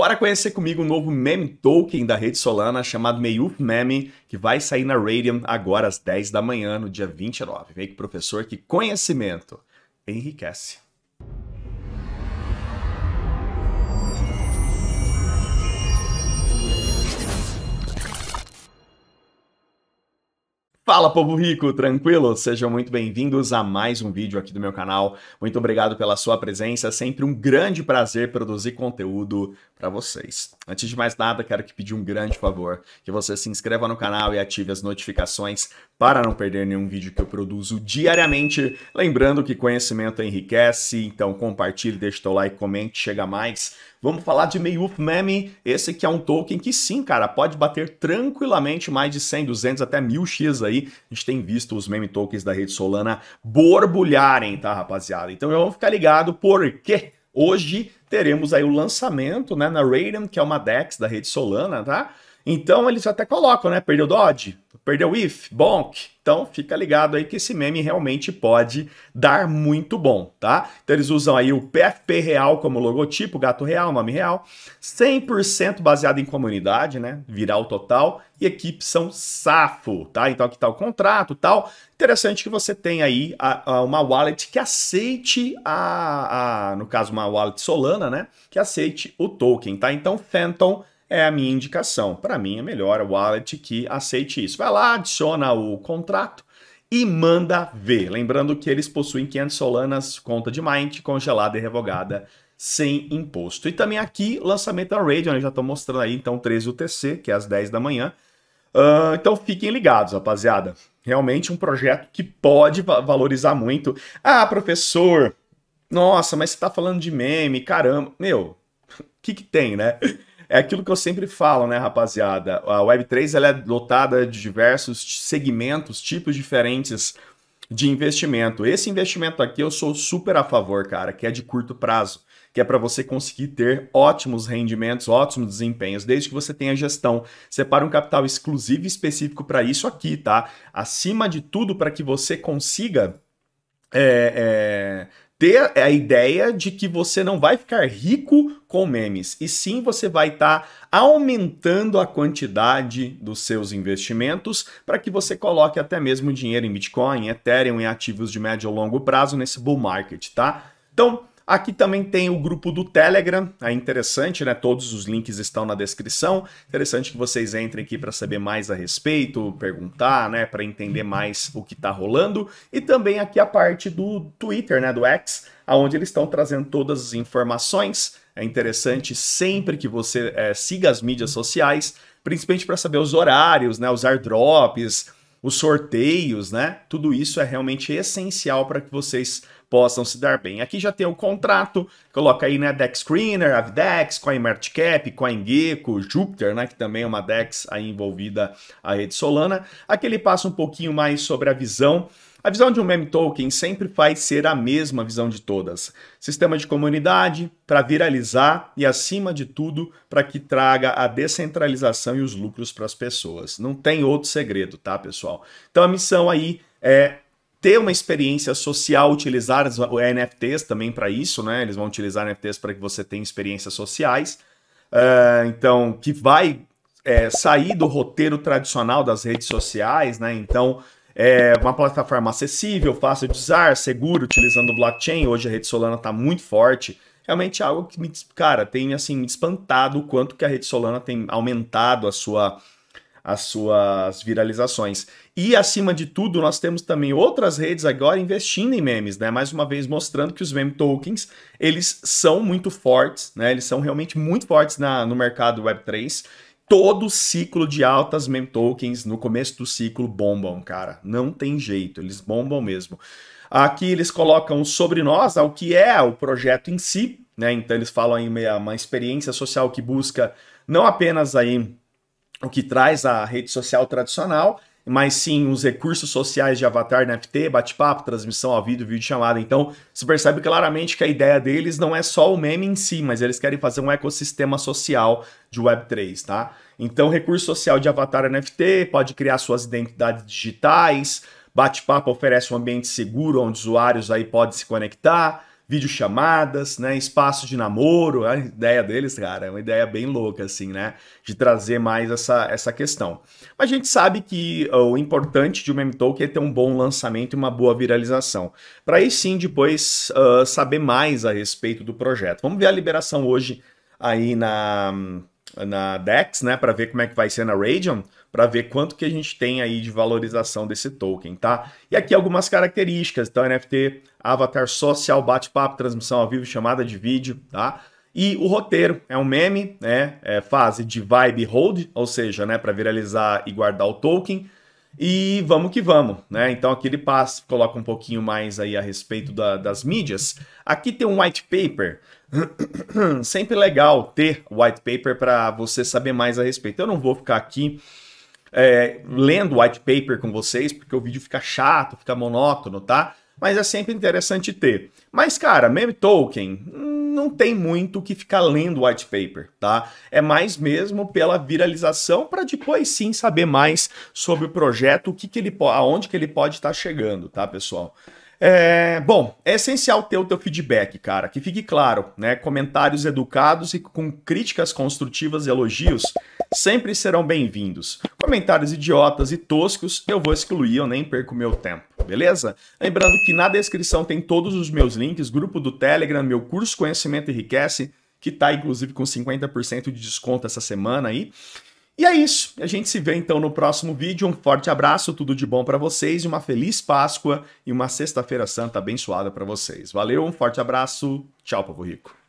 Bora conhecer comigo o um novo meme token da rede Solana chamado Meiup Meme, que vai sair na Radium agora às 10 da manhã, no dia 29. Vem que professor que conhecimento enriquece. Fala, povo rico, tranquilo? Sejam muito bem-vindos a mais um vídeo aqui do meu canal. Muito obrigado pela sua presença, é sempre um grande prazer produzir conteúdo para vocês. Antes de mais nada, quero que pedir um grande favor, que você se inscreva no canal e ative as notificações para não perder nenhum vídeo que eu produzo diariamente. Lembrando que conhecimento enriquece, então compartilhe, deixe teu like, comente, chega mais. Vamos falar de Meiwolf Meme, esse que é um token que sim, cara, pode bater tranquilamente mais de 100, 200 até 1000x aí a gente tem visto os meme tokens da rede Solana borbulharem, tá, rapaziada? Então eu vamos ficar ligado porque hoje teremos aí o lançamento, né, na Raiden, que é uma DEX da rede Solana, tá? Então eles até colocam, né, perdeu Dodge? Perdeu if, bonk. Então fica ligado aí que esse meme realmente pode dar muito bom, tá? Então eles usam aí o PFP real como logotipo, gato real, nome real, 100% baseado em comunidade, né? Viral total e equipe são safo, tá? Então aqui tá o contrato, tal. Interessante que você tem aí a, a, uma wallet que aceite a, a, no caso uma wallet Solana, né? Que aceite o token, tá? Então Phantom é a minha indicação. Para mim é melhor a wallet que aceite isso. Vai lá, adiciona o contrato e manda ver. Lembrando que eles possuem 500 solanas, conta de Mint congelada e revogada sem imposto. E também aqui, lançamento da Radeon, eu já estou mostrando aí, então, 13 UTC, que é às 10 da manhã. Uh, então fiquem ligados, rapaziada. Realmente um projeto que pode valorizar muito. Ah, professor, nossa, mas você está falando de meme, caramba. Meu, o que, que tem, né? É aquilo que eu sempre falo, né, rapaziada? A Web3 ela é dotada de diversos segmentos, tipos diferentes de investimento. Esse investimento aqui eu sou super a favor, cara, que é de curto prazo, que é para você conseguir ter ótimos rendimentos, ótimos desempenhos, desde que você tenha gestão. Separe um capital exclusivo e específico para isso aqui, tá? Acima de tudo, para que você consiga é, é, ter a ideia de que você não vai ficar rico com memes, e sim você vai estar tá aumentando a quantidade dos seus investimentos para que você coloque até mesmo dinheiro em Bitcoin, Ethereum, e ativos de médio e longo prazo nesse bull market, tá? Então, Aqui também tem o grupo do Telegram, é interessante, né? Todos os links estão na descrição. Interessante que vocês entrem aqui para saber mais a respeito, perguntar, né? Para entender mais o que está rolando. E também aqui a parte do Twitter, né? Do X, aonde eles estão trazendo todas as informações. É interessante sempre que você é, siga as mídias sociais, principalmente para saber os horários, né? Os airdrops, os sorteios, né? Tudo isso é realmente essencial para que vocês possam se dar bem. Aqui já tem o contrato, coloca aí, né, Dex Screener, Avdex, CoinMarketCap, CoinGecko, Jupiter, né, que também é uma Dex aí envolvida a rede Solana. Aqui ele passa um pouquinho mais sobre a visão a visão de um meme token sempre vai ser a mesma visão de todas. Sistema de comunidade para viralizar e, acima de tudo, para que traga a descentralização e os lucros para as pessoas. Não tem outro segredo, tá, pessoal? Então a missão aí é ter uma experiência social, utilizar os NFTs também para isso, né? Eles vão utilizar NFTs para que você tenha experiências sociais. Uh, então, que vai é, sair do roteiro tradicional das redes sociais, né? Então, é uma plataforma acessível, fácil de usar, seguro, utilizando blockchain. Hoje a rede Solana está muito forte. Realmente é algo que me, cara, tem assim me espantado o quanto que a rede Solana tem aumentado a sua as suas viralizações. E acima de tudo, nós temos também outras redes agora investindo em memes, né? Mais uma vez mostrando que os meme tokens, eles são muito fortes, né? Eles são realmente muito fortes na, no mercado Web3 todo o ciclo de altas meme tokens no começo do ciclo bombam, cara. Não tem jeito, eles bombam mesmo. Aqui eles colocam sobre nós o que é o projeto em si, né? Então eles falam aí uma, uma experiência social que busca não apenas aí o que traz a rede social tradicional, mas sim os recursos sociais de avatar NFT, né, bate-papo, transmissão ao vídeo, vídeo chamada. Então, se percebe claramente que a ideia deles não é só o meme em si, mas eles querem fazer um ecossistema social de Web3, tá? Então, recurso social de avatar é NFT pode criar suas identidades digitais, bate-papo oferece um ambiente seguro onde usuários aí podem se conectar, videochamadas, né? Espaço de namoro, é a ideia deles, cara, é uma ideia bem louca, assim, né? De trazer mais essa, essa questão. Mas a gente sabe que ah, o importante de um meme token é ter um bom lançamento e uma boa viralização. Para aí sim, depois, uh, saber mais a respeito do projeto. Vamos ver a liberação hoje aí na, na DEX, né? Para ver como é que vai ser na Radium para ver quanto que a gente tem aí de valorização desse token, tá? E aqui algumas características, então tá? NFT, avatar social, bate-papo, transmissão ao vivo, chamada de vídeo, tá? E o roteiro é um meme, né? É fase de vibe hold, ou seja, né, para viralizar e guardar o token. E vamos que vamos, né? Então aqui ele passa, coloca um pouquinho mais aí a respeito da, das mídias. Aqui tem um white paper. Sempre legal ter white paper para você saber mais a respeito. Eu não vou ficar aqui é, lendo white paper com vocês, porque o vídeo fica chato, fica monótono, tá? Mas é sempre interessante ter. Mas, cara, meme token não tem muito o que ficar lendo white paper, tá? É mais mesmo pela viralização para depois sim saber mais sobre o projeto, o que, que ele aonde que ele pode estar tá chegando, tá, pessoal? É, bom, é essencial ter o teu feedback, cara, que fique claro, né? Comentários educados e com críticas construtivas e elogios sempre serão bem-vindos. Comentários idiotas e toscos eu vou excluir, eu nem perco meu tempo, beleza? Lembrando que na descrição tem todos os meus links, grupo do Telegram, meu curso Conhecimento Enriquece, que está inclusive com 50% de desconto essa semana aí. E é isso. A gente se vê então no próximo vídeo. Um forte abraço, tudo de bom para vocês, e uma feliz Páscoa e uma sexta-feira santa abençoada para vocês. Valeu, um forte abraço. Tchau, povo rico.